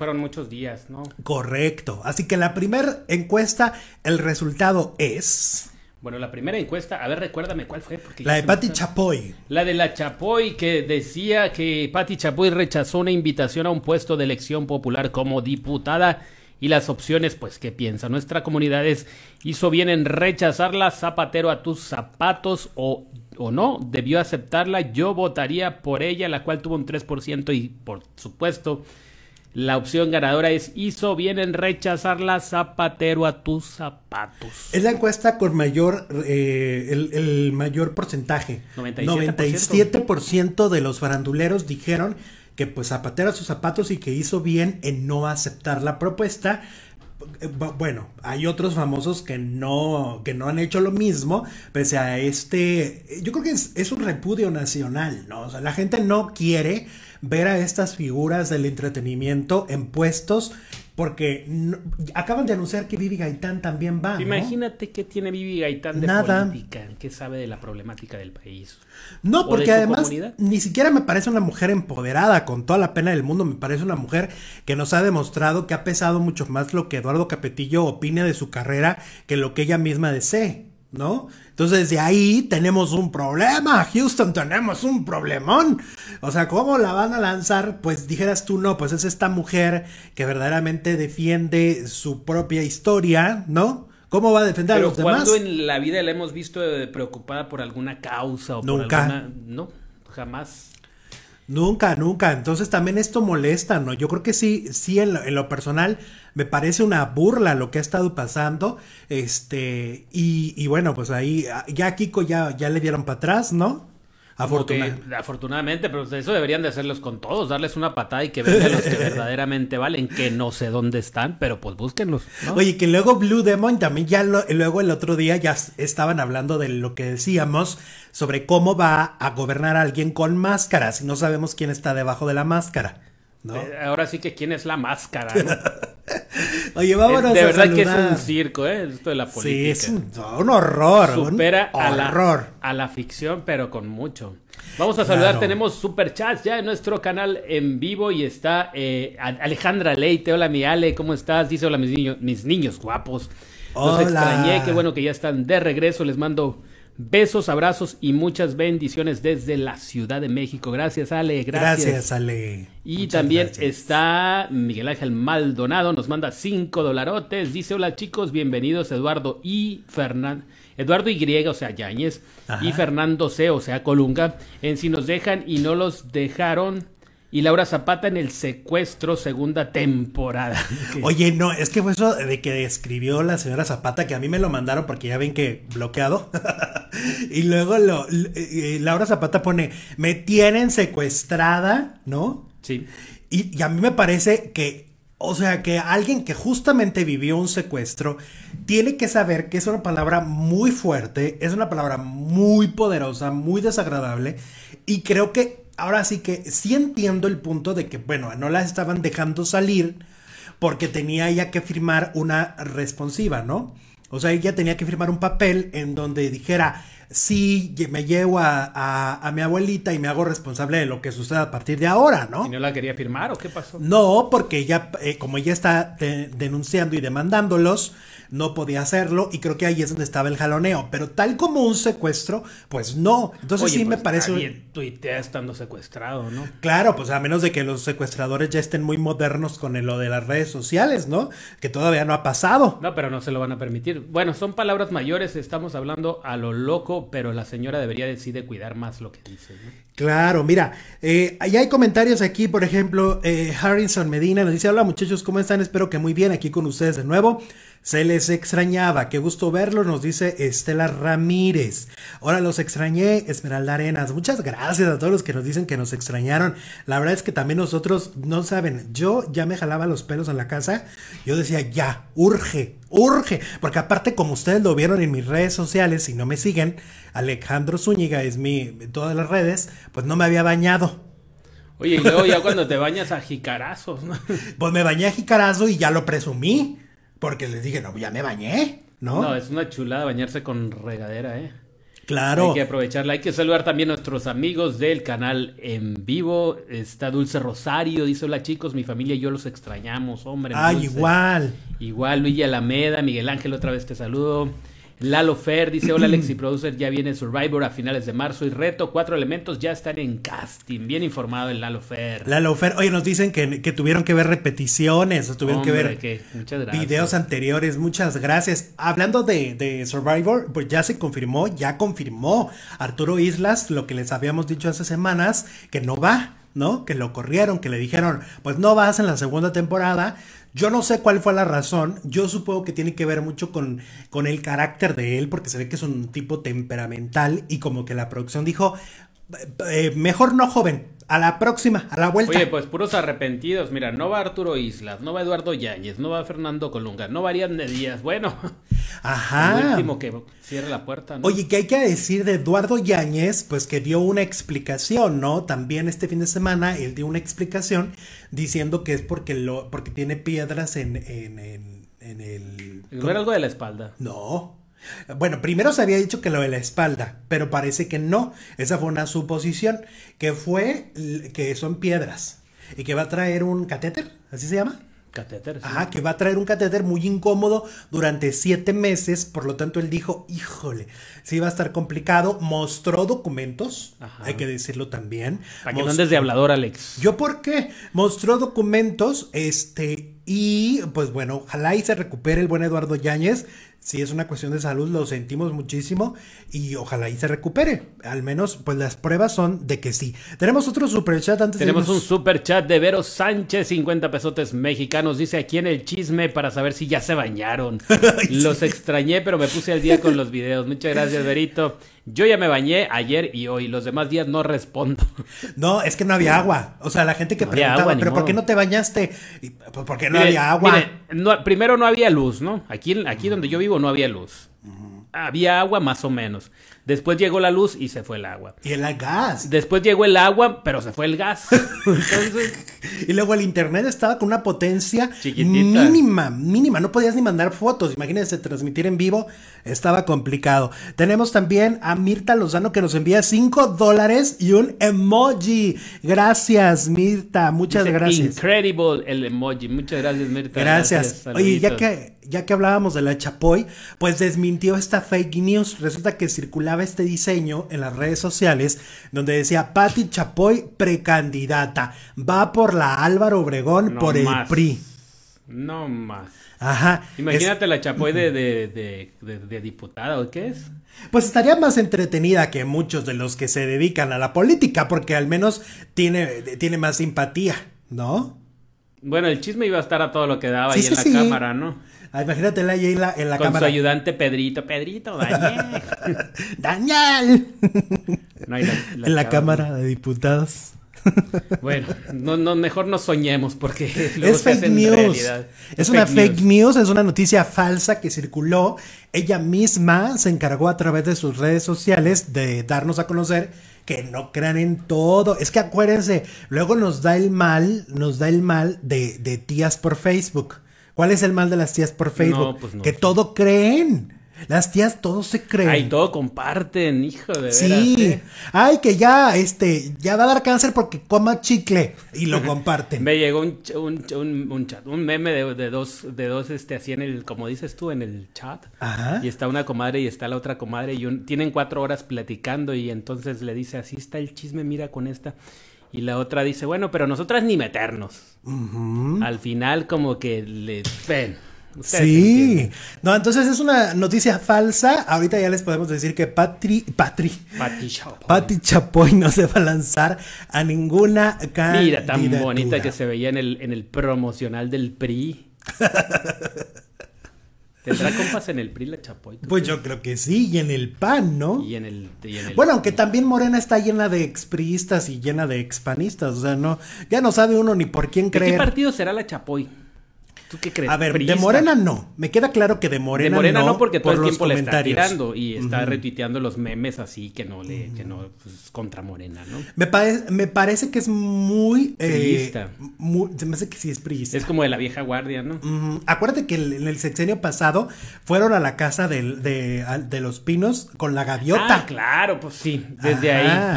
fueron muchos días, ¿no? Correcto. Así que la primera encuesta, el resultado es... Bueno, la primera encuesta, a ver, recuérdame cuál fue. la de Patti Chapoy. La de la Chapoy, que decía que Patti Chapoy rechazó una invitación a un puesto de elección popular como diputada. Y las opciones, pues, ¿qué piensa? Nuestra comunidad es, hizo bien en rechazarla, zapatero a tus zapatos o, o no, debió aceptarla, yo votaría por ella, la cual tuvo un 3% y, por supuesto, la opción ganadora es hizo bien en rechazar la zapatero a tus zapatos. Es la encuesta con mayor, eh, el, mayor porcentaje. 97%. 97% de los faranduleros dijeron que pues zapatero a sus zapatos y que hizo bien en no aceptar la propuesta. Eh, bueno, hay otros famosos que no, que no han hecho lo mismo, pese a este, eh, yo creo que es, es, un repudio nacional, ¿no? O sea, la gente no quiere ver a estas figuras del entretenimiento en puestos porque acaban de anunciar que Vivi Gaitán también va. Imagínate qué que tiene Vivi Gaitán de Nada. política, que sabe de la problemática del país. No, porque además ni siquiera me parece una mujer empoderada, con toda la pena del mundo. Me parece una mujer que nos ha demostrado que ha pesado mucho más lo que Eduardo Capetillo opina de su carrera que lo que ella misma desee. ¿no? Entonces de ahí tenemos un problema, Houston, tenemos un problemón. O sea, ¿cómo la van a lanzar? Pues dijeras tú, no, pues es esta mujer que verdaderamente defiende su propia historia, ¿no? ¿Cómo va a defender a los demás? ¿Cuándo en la vida la hemos visto preocupada por alguna causa o Nunca. por alguna... No, jamás. Nunca, nunca. Entonces también esto molesta, ¿no? Yo creo que sí, sí, en lo, personal me parece una burla lo que ha estado pasando. Este, y, y bueno, pues ahí ya Kiko ya, ya le dieron para atrás, ¿no? afortunadamente, pero pues, eso deberían de hacerlos con todos, darles una patada y que vengan los que verdaderamente valen, que no sé dónde están, pero pues búsquenlos. Oye, que luego Blue Demon también ya luego el otro día ya estaban hablando de lo que decíamos sobre cómo va a gobernar a alguien con máscaras y no sabemos quién está debajo de la máscara. Eh, ahora sí que quién es la máscara. Oye, vámonos. De verdad que es un circo, ¿eh? Esto de la política. Sí, es un, horror. Supera un horror. A, la, ficción, pero con mucho. Vamos a saludar, tenemos super chats ya en nuestro canal en vivo y está eh, Alejandra Leite. Hola, mi Ale, ¿cómo estás? Dice: Hola, mis, niños mis niños guapos. Los extrañé, qué bueno que ya están de regreso. Les mando Besos, abrazos y muchas bendiciones desde la Ciudad de México. Gracias, Ale. Gracias, Ale. Y también está Miguel Ángel Maldonado, nos manda cinco dolarotes. Dice: Hola chicos, bienvenidos Eduardo y Fernando, Eduardo Y, o sea, Yáñez, y Fernando C, o sea, Colunga, en Si nos dejan y no los dejaron y Laura Zapata en el secuestro segunda temporada. Oye, no, es que fue eso de que escribió la señora Zapata, que a mí me lo mandaron porque ya ven que bloqueado. y luego lo, eh, eh, Laura Zapata pone, me tienen secuestrada, ¿no? Sí. Y, a mí me parece que o sea, que alguien que justamente vivió un secuestro tiene que saber que es una palabra muy fuerte, es una palabra muy poderosa, muy desagradable. Y creo que ahora sí que sí entiendo el punto de que, bueno, no la estaban dejando salir porque tenía ya que firmar una responsiva, ¿no? O sea, ella tenía que firmar un papel en donde dijera, sí me llevo a, mi abuelita y me hago responsable de lo que suceda a partir de ahora, ¿no? ¿Y no la quería firmar o qué pasó? No, porque ella, eh, como ella está denunciando y demandándolos, no podía hacerlo y creo que ahí es donde estaba el jaloneo. Pero tal como un secuestro, pues no. Entonces sí me pues, parece. ¿Y tuitea estando secuestrado, ¿no? Claro, pues a menos de que los secuestradores ya estén muy modernos con lo de las redes sociales, ¿no? Que todavía no ha pasado. No, pero no se lo van a permitir. Bueno, son palabras mayores, estamos hablando a lo loco pero la señora debería decir de cuidar más lo que dice. Claro, mira, eh, hay comentarios aquí, por ejemplo, eh, Harrison Medina nos dice, hola muchachos, ¿cómo están? Espero que muy bien aquí con ustedes de nuevo. Se les extrañaba, qué gusto verlo nos dice Estela Ramírez. Ahora los extrañé, Esmeralda Arenas. Muchas gracias a todos los que nos dicen que nos extrañaron. La verdad es que también nosotros, no saben, yo ya me jalaba los pelos en la casa. Yo decía, ya, urge, urge. Porque aparte, como ustedes lo vieron en mis redes sociales, si no me siguen, Alejandro Zúñiga es mi, en todas las redes, pues no me había bañado. Oye, y ya cuando te bañas a jicarazos, ¿no? Pues me bañé a jicarazo y ya lo presumí porque les dije, no, ya me bañé, ¿no? es una chulada bañarse con regadera, ¿eh? Claro. Hay que aprovecharla. Hay que saludar también a nuestros amigos del canal en vivo. Está Dulce Rosario, dice: Hola chicos, mi familia y yo los extrañamos, hombre. Ay, ah, igual. Igual, Luigi Alameda, Miguel Ángel, otra vez te saludo. Lalo Fer dice: Hola Alexi Producer, ya viene Survivor a finales de marzo y reto. Cuatro elementos ya están en casting. Bien informado el Lalo Fer. Lalo Fer, oye, nos dicen que, tuvieron que ver repeticiones, tuvieron que ver videos anteriores. Muchas gracias. Hablando de, de, Survivor, pues ya se confirmó, ya confirmó Arturo Islas lo que les habíamos dicho hace semanas, que no va. ¿No? Que lo corrieron, que le dijeron, pues no vas en la segunda temporada, yo no sé cuál fue la razón, yo supongo que tiene que ver mucho con, con el carácter de él, porque se ve que es un tipo temperamental y como que la producción dijo, eh, mejor no joven. A la próxima, a la vuelta. Oye, pues puros arrepentidos. Mira, no va Arturo Islas, no va Eduardo Yáñez, no va Fernando Colunga, no va Ariadne Díaz. Bueno, Ajá. último que cierre la puerta. ¿no? Oye, qué hay que decir de Eduardo Yáñez, pues que dio una explicación, ¿no? También este fin de semana él dio una explicación diciendo que es porque lo porque tiene piedras en en, en, el. era algo de la espalda? No. Bueno, primero se había dicho que lo de la espalda, pero parece que no. Esa fue una suposición, que fue que son piedras y que va a traer un catéter, ¿así se llama? Catéter. Sí. Ajá, que va a traer un catéter muy incómodo durante siete meses, por lo tanto él dijo, híjole, sí va a estar complicado, mostró documentos, hay que decirlo también. Para hablador, Alex. ¿Yo por qué? Mostró documentos, este, y pues bueno, ojalá y se recupere el buen Eduardo Yáñez, si es una cuestión de salud, lo sentimos muchísimo y ojalá y se recupere. Al menos, pues las pruebas son de que sí. Tenemos otro super chat antes Tenemos un super chat de Vero Sánchez, 50 pesotes mexicanos. Dice aquí en el chisme para saber si ya se bañaron. los extrañé, pero me puse al día con los videos. Muchas gracias, Verito. Yo ya me bañé ayer y hoy, los demás días no respondo. No, es que no había agua. O sea, la gente que preguntaba, ¿pero por qué no te bañaste? Pues, porque no había agua? primero no había luz, ¿no? Aquí, aquí donde yo vivo o no había luz. Había agua más o menos. Después llegó la luz y se fue el agua. Y el gas. Después llegó el agua, pero se fue el gas. y luego el internet estaba con una potencia mínima, mínima. No podías ni mandar fotos. Imagínense, transmitir en vivo estaba complicado. Tenemos también a Mirta Lozano que nos envía 5 dólares y un emoji. Gracias, Mirta. Muchas gracias. Incredible el emoji. Muchas gracias, Mirta. Gracias. Oye, ya que, ya que hablábamos de la Chapoy, pues desmintió esta fake news. Resulta que circular este diseño en las redes sociales donde decía Patti Chapoy precandidata, va por la Álvaro Obregón por el PRI. No más. Ajá. Imagínate la Chapoy de, de, diputada o qué es. Pues estaría más entretenida que muchos de los que se dedican a la política, porque al menos tiene, tiene más simpatía, ¿no? Bueno, el chisme iba a estar a todo lo que daba ahí en la cámara, ¿no? Ah, la ahí en la, en la cámara. Con su ayudante Pedrito, Pedrito, Daniel. ¡Daniel! en la Cámara de Diputados. Bueno, no, mejor no soñemos porque es se fake news. Es, es, una fake, news. es una noticia falsa que circuló. Ella misma se encargó a través de sus redes sociales de darnos a conocer que no crean en todo. Es que acuérdense, luego nos da el mal, nos da el mal de, de tías por Facebook. ¿Cuál es el mal de las tías por Facebook? Pues que todo creen. Las tías todo se creen. Ay, todo comparten, hijo de Sí. Veras, ¿eh? Ay, que ya, este, ya va a dar cáncer porque coma chicle y lo comparten. Me llegó un, un, un, chat, un meme de, de, dos, de dos, este, así en el, como dices tú, en el chat. Ajá. Y está una comadre y está la otra comadre y tienen cuatro horas platicando y entonces le dice, así está el chisme, mira con esta. Y la otra dice, bueno, pero nosotras ni meternos. Al final como que le... Ven. Sí. No, entonces es una noticia falsa. Ahorita ya les podemos decir que Patri. Patri. paty Chapoy. Chapoy no se va a lanzar a ninguna candidatura. Mira, tan bonita que se veía en el, en el promocional del PRI. ¿Tendrá compas en el PRI la Chapoy? Pues yo creo que sí, y en el PAN, ¿no? Y en el... bueno, aunque también Morena está llena de expriistas y llena de expanistas, o sea, no, ya no sabe uno ni por quién creer. ¿Qué partido será la Chapoy? ¿Tú qué crees? A ver, de Morena no. Me queda claro que de Morena no. De Morena no, porque todo el tiempo le está tirando y está retuiteando los memes así que no le, que no, pues, contra Morena, ¿no? Me, parece que es muy. Eh, se me hace que sí es priista. Es como de la vieja guardia, ¿no? Acuérdate que en el, sexenio pasado fueron a la casa de, los pinos con la gaviota. Ah, claro, pues sí. Desde ahí.